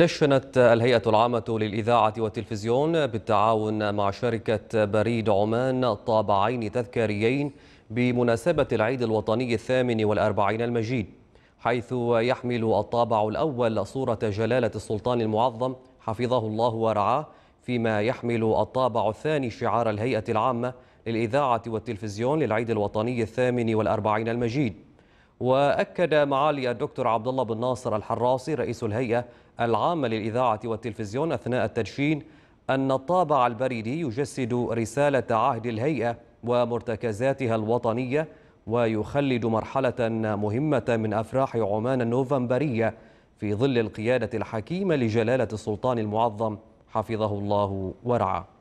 دشنت الهيئة العامة للإذاعة والتلفزيون بالتعاون مع شركة بريد عمان طابعين تذكاريين بمناسبة العيد الوطني الثامن والأربعين المجيد حيث يحمل الطابع الأول صورة جلالة السلطان المعظم حفظه الله ورعاه فيما يحمل الطابع الثاني شعار الهيئة العامة للإذاعة والتلفزيون للعيد الوطني الثامن والأربعين المجيد واكد معالي الدكتور عبد الله بن ناصر الحراسي رئيس الهيئه العامه للاذاعه والتلفزيون اثناء التدشين ان الطابع البريدي يجسد رساله عهد الهيئه ومرتكزاتها الوطنيه ويخلد مرحله مهمه من افراح عمان النوفمبريه في ظل القياده الحكيمه لجلاله السلطان المعظم حفظه الله ورعاه